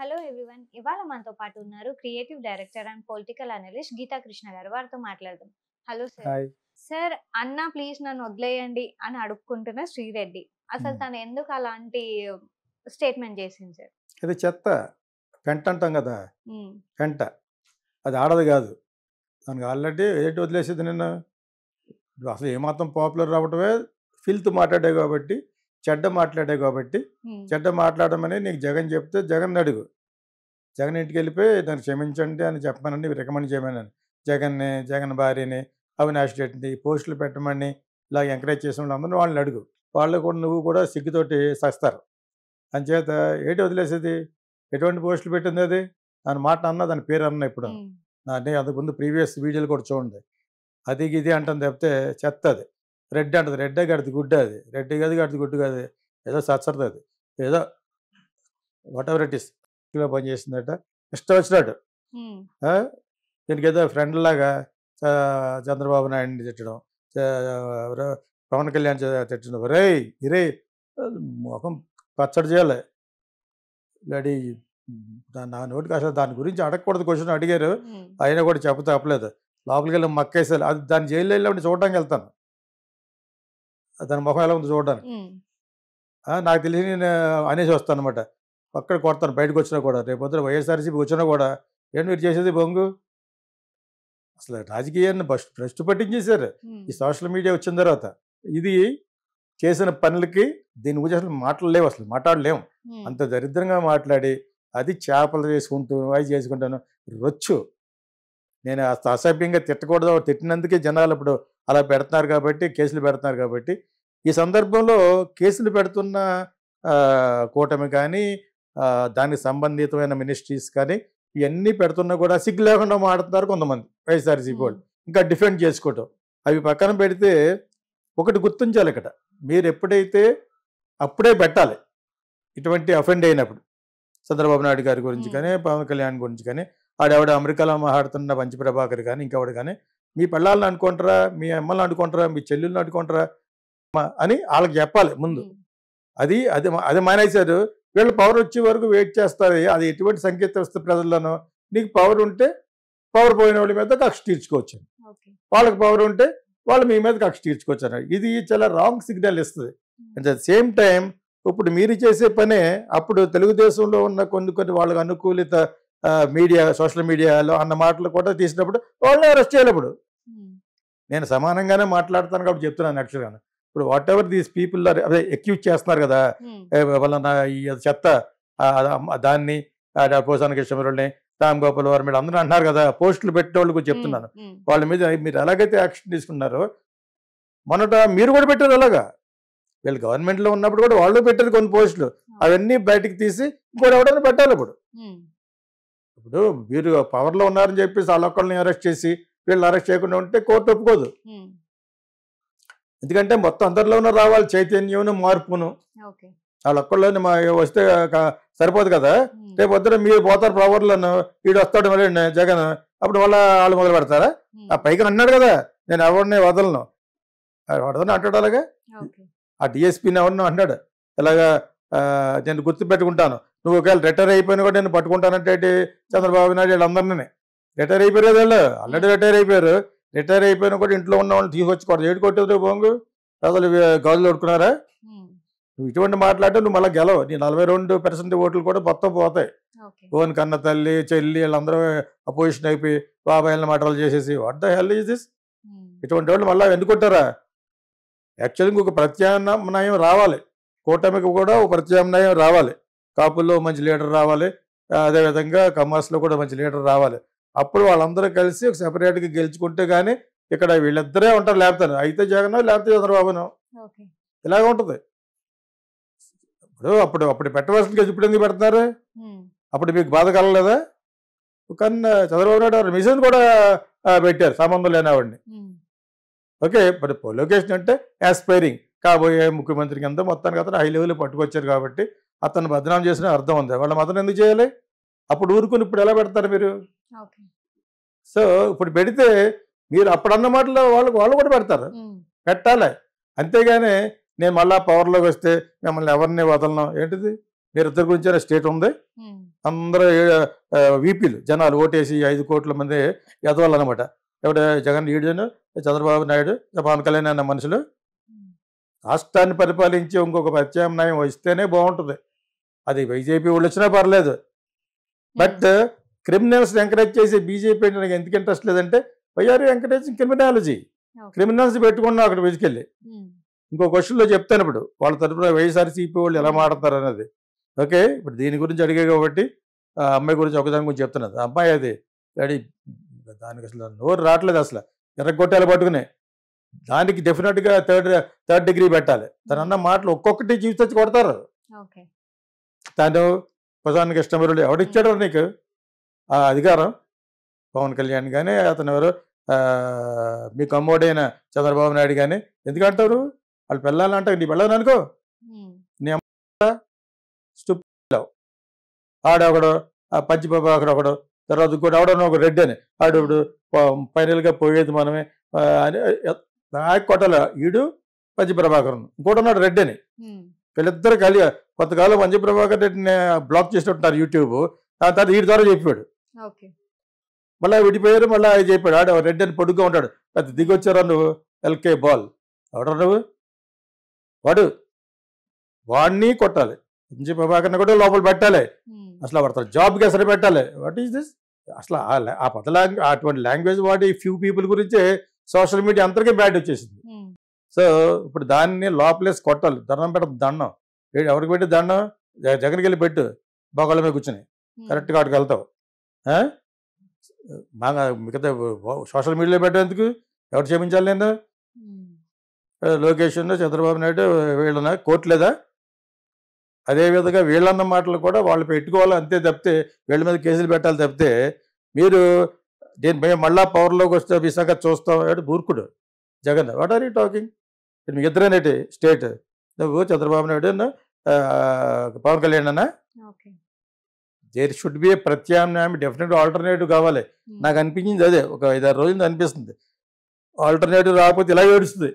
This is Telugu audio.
హలో ఎవ్రీవన్ ఇవాళ మనతో పాటు ఉన్నారు creative director and political analyst Geeta Krishna గారు వారితో మాట్లాడదాం హలో సార్ సార్ అన్న ప్లీజ్ నన్ను వదిలేయండి అని అడుక్కుంటున్న శ్రీరెడ్డి అసలు తను ఎందుకు అలాంటి స్టేట్మెంట్ చేసింది సార్ ఇది చెత్త పెంట అంటాం కదా పెంట అది ఆడదు కాదు దానికి ఆల్రెడీ ఏంటి వదిలేసేది నిన్న అసలు ఏమాత్రం పాపులర్ రావటమే ఫిల్త్ మాట్లాడే కాబట్టి చెడ్డ మాట్లాడే కాబట్టి చెడ్డ మాట్లాడమని నీకు జగన్ చెప్తే జగన్ అడుగు జగన్ ఇంటికి వెళ్ళిపోయి దాన్ని క్షమించండి అని చెప్పమనండి రికమెండ్ చేయమని జగన్ని జగన్ భార్యని అవినాష్ రెడ్డిని పోస్టులు పెట్టమని ఇలా ఎంకరేజ్ చేసిన వాళ్ళందరూ వాళ్ళని అడుగు వాళ్ళు కూడా నువ్వు కూడా సిగ్గుతోటి సస్తారు అంచేత ఏంటి వదిలేసేది ఎటువంటి పోస్టులు పెట్టింది అది దాని మాట అన్న దాని పేరు అన్న ఇప్పుడు దాన్ని అంతకుముందు ప్రీవియస్ వీడియోలు కూడా చూడండి అది ఇది అంటాను తప్పితే చెత్త అది రెడ్ అంటది రెడ్ కడితే గుడ్డ అది రెడ్ కాదు కడితే గుడ్డు కాదు ఏదో సచ్చరది అది ఏదో వాట్ ఎవర్ ఇట్ ఇస్ ఇలా పనిచేసిందట ఇష్టం వచ్చినట్టు దీనికి ఏదో ఫ్రెండ్ లాగా చంద్రబాబు నాయుడిని తిట్టడం పవన్ కళ్యాణ్ తిట్టడం రే ఇరే ముఖం పచ్చడి చేయాలి ఇలాడి నా నోటికి అసలు దాని గురించి అడగకూడదు క్వశ్చన్ అడిగారు అయినా కూడా చెప్ప తప్పలేదు లోపలికి వెళ్ళి మక్కేసారు అది దాన్ని జైల్లో వెళ్ళి చూడడానికి వెళ్తాను తన ముఖం ఎలా ఉంది చూడడానికి నాకు తెలిసి నేను అనేసి వస్తాను అనమాట పక్కడ కొడతాను బయటకు వచ్చినా కూడా రేపు పొద్దున వైఎస్ఆర్సీపీ వచ్చినా కూడా ఏంటి మీరు చేసేది బొంగు అసలు రాజకీయాన్ని బస్ట్ భ్రష్టు పట్టించేశారు ఈ సోషల్ మీడియా వచ్చిన తర్వాత ఇది చేసిన పనులకి దీని గురించి అసలు మాట్లాడలేవు అసలు మాట్లాడలేము అంత దరిద్రంగా మాట్లాడి అది చేపలు చేసుకుంటూ వాయిస్ చేసుకుంటాను రొచ్చు నేను అసభ్యంగా తిట్టకూడదు తిట్టినందుకే జనాలు ఇప్పుడు అలా పెడుతున్నారు కాబట్టి కేసులు పెడుతున్నారు కాబట్టి ఈ సందర్భంలో కేసులు పెడుతున్న కూటమి కానీ దానికి సంబంధితమైన మినిస్ట్రీస్ కానీ ఇవన్నీ పెడుతున్నా కూడా సిగ్గు లేకుండా మాట్లాడుతున్నారు కొంతమంది వైఎస్ఆర్సీపీ వాళ్ళు ఇంకా డిఫెండ్ చేసుకోవటం అవి పక్కన పెడితే ఒకటి గుర్తించాలి ఇక్కడ మీరు ఎప్పుడైతే అప్పుడే పెట్టాలి ఇటువంటి అఫెండ్ అయినప్పుడు చంద్రబాబు నాయుడు గారి గురించి కానీ పవన్ కళ్యాణ్ గురించి కానీ ఆడెవడ అమెరికాలో మాట్లాడుతున్న ప్రభాకర్ కానీ ఇంకెవడు కానీ మీ పిల్లల్ని అనుకుంటారా మీ అమ్మల్ని అనుకుంటారా మీ చెల్లెల్ని అనుకుంటారా అని వాళ్ళకి చెప్పాలి ముందు అది అది అది మానేశారు వీళ్ళు పవర్ వచ్చే వరకు వెయిట్ చేస్తారు అది ఎటువంటి సంకేతం వస్తుంది ప్రజల్లోనో నీకు పవర్ ఉంటే పవర్ పోయిన వాళ్ళ మీద కక్ష తీర్చుకోవచ్చు వాళ్ళకి పవర్ ఉంటే వాళ్ళు మీ మీద కక్ష తీర్చుకోవచ్చు ఇది చాలా రాంగ్ సిగ్నల్ ఇస్తుంది అంటే అట్ సేమ్ టైం ఇప్పుడు మీరు చేసే పనే అప్పుడు తెలుగుదేశంలో ఉన్న కొన్ని కొన్ని వాళ్ళకి అనుకూలిత మీడియా సోషల్ మీడియాలో అన్న మాటలు కూడా తీసినప్పుడు వాళ్ళని అరెస్ట్ చేయాలి ఇప్పుడు నేను సమానంగానే మాట్లాడతాను కాబట్టి చెప్తున్నాను యాక్చువల్గా ఇప్పుడు whatever these people are అదే ఎక్యూజ్ చేస్తున్నారు కదా వాళ్ళ ఈ చెత్త దాన్ని పోసాన కృష్ణ రామ్ గోపాల్ వారు మీరు అందరూ అంటున్నారు కదా పోస్టులు పెట్టేవాళ్ళు కూడా చెప్తున్నాను వాళ్ళ మీద మీరు ఎలాగైతే యాక్షన్ తీసుకున్నారో మొన్నట మీరు కూడా పెట్టారు అలాగా వీళ్ళు గవర్నమెంట్లో ఉన్నప్పుడు కూడా వాళ్ళు పెట్టారు కొన్ని పోస్టులు అవన్నీ బయటకు తీసి ఇంకోటి ఎవడైనా పెట్టాలి ఇప్పుడు ఇప్పుడు వీరు పవర్ లో ఉన్నారని చెప్పేసి ఆ లోకల్ని అరెస్ట్ చేసి వీళ్ళు అరెస్ట్ చేయకుండా ఉంటే కోర్టు ఒప్పుకోదు ఎందుకంటే మొత్తం అందరిలోనూ రావాలి చైతన్యం మార్పును వాళ్ళొక్కళ్ళని మా వస్తే సరిపోదు కదా రేపు వద్దరు మీరు పోతారు పవర్లను వీడు వస్తాడు మరి జగన్ అప్పుడు వాళ్ళ వాళ్ళు మొదలు పెడతారా ఆ పైకి అన్నాడు కదా నేను ఎవరిని వదలను వదలను అంటాడు అలాగా ఆ డిఎస్పీని ఎవరినో అన్నాడు ఇలాగా నేను గుర్తుపెట్టుకుంటాను నువ్వు ఒకవేళ రిటైర్ అయిపోయినా కూడా నేను పట్టుకుంటానంటే చంద్రబాబు నాయుడు వీళ్ళందరినీ రిటైర్ అయిపోయారు వాళ్ళు ఆల్రెడీ రిటైర్ అయిపోయారు రిటైర్ అయిపోయినా కూడా ఇంట్లో ఉన్న వాళ్ళని తీసుకొచ్చుకోవడం ఏడు కొట్టేది బాగు ప్రజలు గాజులు కొడుకున్నారా hmm. నువ్వు ఇటువంటి మాట్లాడితే నువ్వు మళ్ళీ గెలవు నీ నలభై రెండు పర్సెంట్ ఓట్లు కూడా మొత్తం పోతాయి ఓన్ కన్న తల్లి చెల్లి వీళ్ళందరూ అపోజిషన్ అయిపోయి బాబాయ్ మాటలు చేసేసి what the hell is this ఇటువంటి వాళ్ళు మళ్ళీ ఎందుకుంటారా యాక్చువల్గా ఇంకొక ప్రత్యామ్నాయం రావాలి కూటమికి కూడా ఒక ప్రత్యామ్నాయం రావాలి కాపుల్లో మంచి లీడర్ రావాలి అదేవిధంగా కమర్స్లో కూడా మంచి లీడర్ రావాలి అప్పుడు వాళ్ళందరూ కలిసి ఒక సెపరేట్గా గెలుచుకుంటే కానీ ఇక్కడ వీళ్ళిద్దరే ఉంటారు లేకపోతే అయితే జగన్ లేకపోతే చంద్రబాబును ఇలాగ ఉంటుంది ఇప్పుడు అప్పుడు అప్పుడు పెట్టవలసిన ఇప్పుడు ఎందుకు పెడతారు అప్పుడు మీకు బాధ కలలేదా కానీ చంద్రబాబు నాయుడు మిషన్ కూడా పెట్టారు సంబంధం లేనివాడిని ఓకే మరి లొకేషన్ అంటే యాస్పైరింగ్ కాబోయే ముఖ్యమంత్రి కింద మొత్తానికి అతను హై లెవెల్ పట్టుకొచ్చారు కాబట్టి అతను బదనాం చేసిన అర్థం ఉంది వాళ్ళ మతం ఎందుకు చేయాలి అప్పుడు ఊరుకుని ఇప్పుడు ఎలా పెడతారు మీరు సో ఇప్పుడు పెడితే మీరు అప్పుడు అన్న మాటలో వాళ్ళు వాళ్ళు కూడా పెడతారు పెట్టాలి అంతేగాని నేను మళ్ళా పవర్లోకి వస్తే మిమ్మల్ని ఎవరిని వదలను ఏంటిది మీరు ఇద్దరు గురించి స్టేట్ ఉంది అందరూ వీపీలు జనాలు ఓటేసి ఐదు కోట్ల మంది ఎదవాలన్నమాట ఎవడ జగన్ ఈడు చంద్రబాబు నాయుడు పవన్ కళ్యాణ్ అన్న మనుషులు రాష్ట్రాన్ని పరిపాలించి ఇంకొక ప్రత్యామ్నాయం వస్తేనే బాగుంటుంది అది బీజేపీ వాళ్ళు వచ్చినా పర్లేదు బట్ క్రిమినల్స్ని ఎంకరేజ్ చేసే బీజేపీ అంటే నాకు ఎందుకు ఇంట్రెస్ట్ లేదంటే వైఆర్ ఎంకరేజింగ్ క్రిమినాలజీ క్రిమినల్స్ పెట్టుకున్నా అక్కడ వెతికెళ్ళి ఇంకో క్వశ్చన్లో చెప్తాను ఇప్పుడు వాళ్ళ తరఫున సిపి వాళ్ళు ఎలా మాడతారు అనేది ఓకే ఇప్పుడు దీని గురించి అడిగే కాబట్టి ఆ అమ్మాయి గురించి ఒకదాని గురించి చెప్తున్నది అమ్మాయి అది డాడీ దానికి అసలు నోరు రావట్లేదు అసలు ఎర్రగొట్టాలు పట్టుకునే దానికి డెఫినెట్గా థర్డ్ థర్డ్ డిగ్రీ పెట్టాలి తను అన్న మాటలు ఒక్కొక్కటి చూసి కొడతారు తను ప్రధాన ఎవడు ఎవడిచ్చాడు నీకు ఆ అధికారం పవన్ కళ్యాణ్ కానీ అతను ఎవరు మీకు అమ్మోడైన చంద్రబాబు నాయుడు కానీ ఎందుకు అంటారు వాళ్ళు పెళ్ళాలని అంటే నీ పెళ్ళని అనుకో నీ అమ్మ స్టూప్ ఆడొకడు పచ్చిబాబు అక్కడ ఒకడు తర్వాత ఇంకోటి ఆవిడ ఒక రెడ్ అని ఆడు ఇప్పుడు ఫైనల్గా పోయేది మనమే అని నాయకోటలో ఈడు పంచి ప్రభాకర్ ఇంకోటి ఉన్నాడు రెడ్డి అని వీళ్ళిద్దరు కలిగి కొంతకాలం పంచి ప్రభాకర్ రెడ్డిని బ్లాక్ చేస్తుంటారు యూట్యూబ్ దాని తర్వాత వీడి ద్వారా చెప్పాడు మళ్ళీ విడిపోయారు మళ్ళీ అది చెప్పాడు ఆడ రెడ్డి అని పొడుగ్గా ఉంటాడు పెద్ద దిగొచ్చారు నువ్వు ఎల్కే బాల్ ఎవడరా నువ్వు వాడు వాడిని కొట్టాలి మంచి ప్రభాకర్ని కూడా లోపల పెట్టాలి అసలు వాడతారు జాబ్కి అసలు పెట్టాలి వాట్ ఈస్ దిస్ అసలు ఆ పద లాంగ్వేజ్ అటువంటి లాంగ్వేజ్ వాడి ఫ్యూ పీపుల్ గురించే సోషల్ మీడియా అందరికీ బ్యాడ్ వచ్చేసింది hmm. సో ఇప్పుడు దాన్ని లోపలేసి కొట్టాలి దండం పెట్ట దండం ఎవరికి పెట్టి దండం జగన్కి వెళ్ళి పెట్టు బగోళ్ళ మీద కూర్చొని hmm. కరెక్ట్గా అక్కడికి వెళ్తావు మా మిగతా సోషల్ మీడియాలో పెట్టేందుకు ఎవరు క్షమించాలి నేను hmm. లొకేషన్ చంద్రబాబు నాయుడు వీళ్ళన కోర్టు లేదా అదేవిధంగా వీళ్ళన్న మాటలు కూడా వాళ్ళు పెట్టుకోవాలి అంతే తప్పితే వీళ్ళ మీద కేసులు పెట్టాలి తప్పితే మీరు దీని మేము మళ్ళా పవర్లోకి వస్తే విశాఖ సంగతి చూస్తాం అంటే బూర్ఖుడు Jagan what are you talking మీ ఇద్దరేనేటి స్టేట్ నువ్వు చంద్రబాబు నాయుడు పవన్ కళ్యాణ్ అన్న దేర్ షుడ్ బి ఏ ప్రత్యామ్నాయం డెఫినెట్ ఆల్టర్నేటివ్ కావాలి hmm. నాకు అనిపించింది అదే ఒక ఐదారు రోజులు అనిపిస్తుంది ఆల్టర్నేటివ్ రాకపోతే ఇలా ఏడుస్తుంది